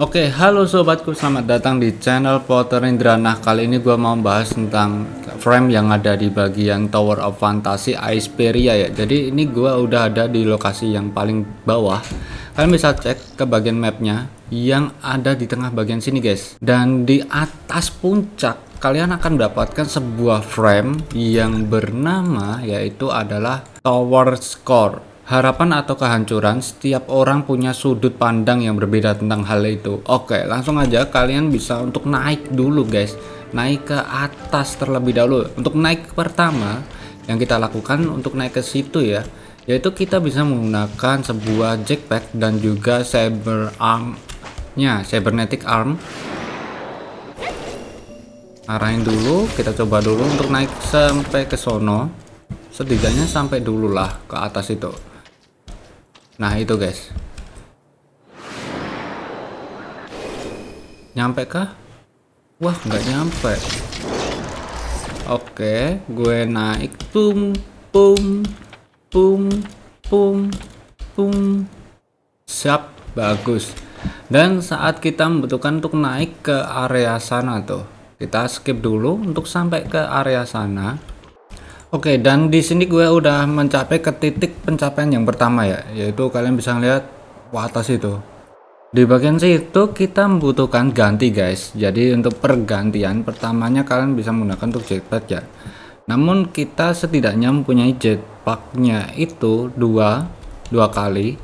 Oke, halo sobatku, selamat datang di channel Potter Indra. Nah, kali ini gue mau bahas tentang frame yang ada di bagian Tower of Fantasy Aisperia ya. Jadi ini gue udah ada di lokasi yang paling bawah. Kalian bisa cek ke bagian mapnya yang ada di tengah bagian sini guys. Dan di atas puncak kalian akan mendapatkan sebuah frame yang bernama yaitu adalah Tower Score harapan atau kehancuran, setiap orang punya sudut pandang yang berbeda tentang hal itu. Oke, langsung aja kalian bisa untuk naik dulu, guys. Naik ke atas terlebih dahulu. Untuk naik pertama yang kita lakukan untuk naik ke situ ya, yaitu kita bisa menggunakan sebuah jetpack dan juga cyber arm-nya, cybernetic arm. Arahin dulu, kita coba dulu untuk naik sampai ke sono. Setidaknya sampai dulu lah ke atas itu. Nah itu guys. Nyampe kah? Wah nggak nyampe. Oke, gue naik tum pum pum pum pum. Siap, bagus. Dan saat kita membutuhkan untuk naik ke area sana tuh, kita skip dulu untuk sampai ke area sana Oke, dan di sini gue udah mencapai ke titik pencapaian yang pertama ya, yaitu kalian bisa lihat wah atas itu. Di bagian situ kita membutuhkan ganti guys. Jadi untuk pergantian pertamanya kalian bisa menggunakan untuk jetpack ya. Namun kita setidaknya mempunyai jetpacknya itu dua dua kali.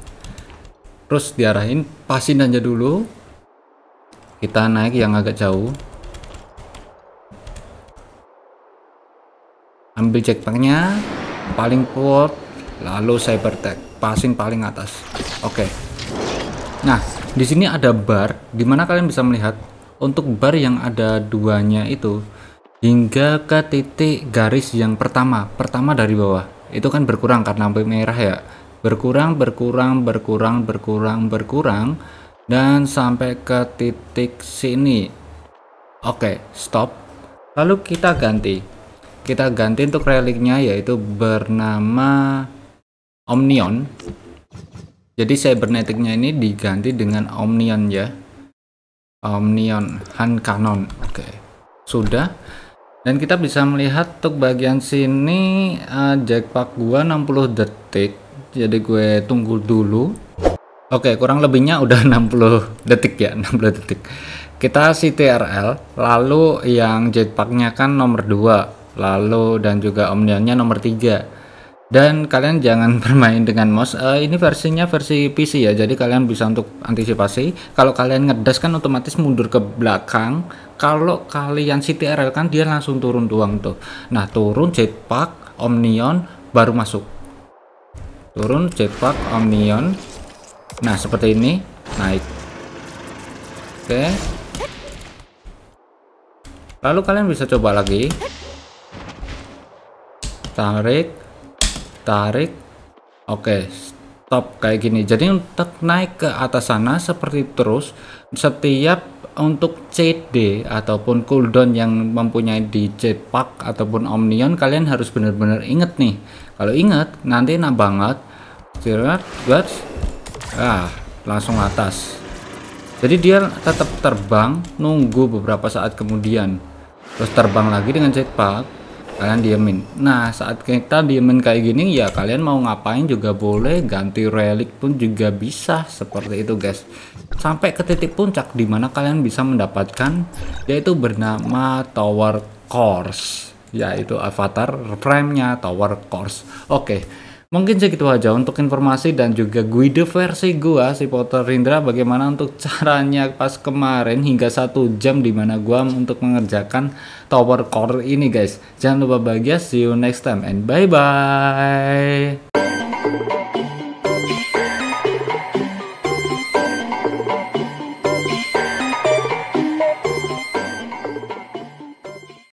Terus diarahin pasin aja dulu. Kita naik yang agak jauh. ambil jetpacknya paling kuat lalu cyber tag passing paling atas oke okay. nah di sini ada bar dimana kalian bisa melihat untuk bar yang ada duanya itu hingga ke titik garis yang pertama pertama dari bawah itu kan berkurang karena sampai merah ya berkurang berkurang berkurang berkurang berkurang dan sampai ke titik sini oke okay, stop lalu kita ganti kita ganti untuk reliknya yaitu bernama Omnion jadi cyberneticnya ini diganti dengan Omnion ya Omnion Han Canon oke sudah dan kita bisa melihat untuk bagian sini uh, jackpack gua 60 detik jadi gue tunggu dulu oke kurang lebihnya udah 60 detik ya 60 detik kita CTRL lalu yang jetpacknya kan nomor 2 lalu dan juga Omniumnya nomor 3 dan kalian jangan bermain dengan mouse uh, ini versinya versi PC ya jadi kalian bisa untuk antisipasi kalau kalian ngedas kan otomatis mundur ke belakang kalau kalian CTRL kan dia langsung turun doang tuh nah turun jetpack Omnion baru masuk turun jetpack Omnion nah seperti ini naik oke lalu kalian bisa coba lagi tarik tarik oke stop kayak gini jadi untuk naik ke atas sana seperti terus setiap untuk CD ataupun cooldown yang mempunyai di Jetpack ataupun Omnion kalian harus benar-benar inget nih kalau inget nanti enak banget jerat guys ah langsung atas jadi dia tetap terbang nunggu beberapa saat kemudian terus terbang lagi dengan jetpack kalian diemin nah saat kita diemin kayak gini ya kalian mau ngapain juga boleh ganti relik pun juga bisa seperti itu guys sampai ke titik puncak dimana kalian bisa mendapatkan yaitu bernama tower course yaitu avatar frame nya tower course oke okay. Mungkin segitu aja untuk informasi dan juga guide versi gua si Potter Rindra bagaimana untuk caranya pas kemarin hingga satu jam di mana gua untuk mengerjakan tower core ini guys. Jangan lupa bahagia, see you next time and bye bye.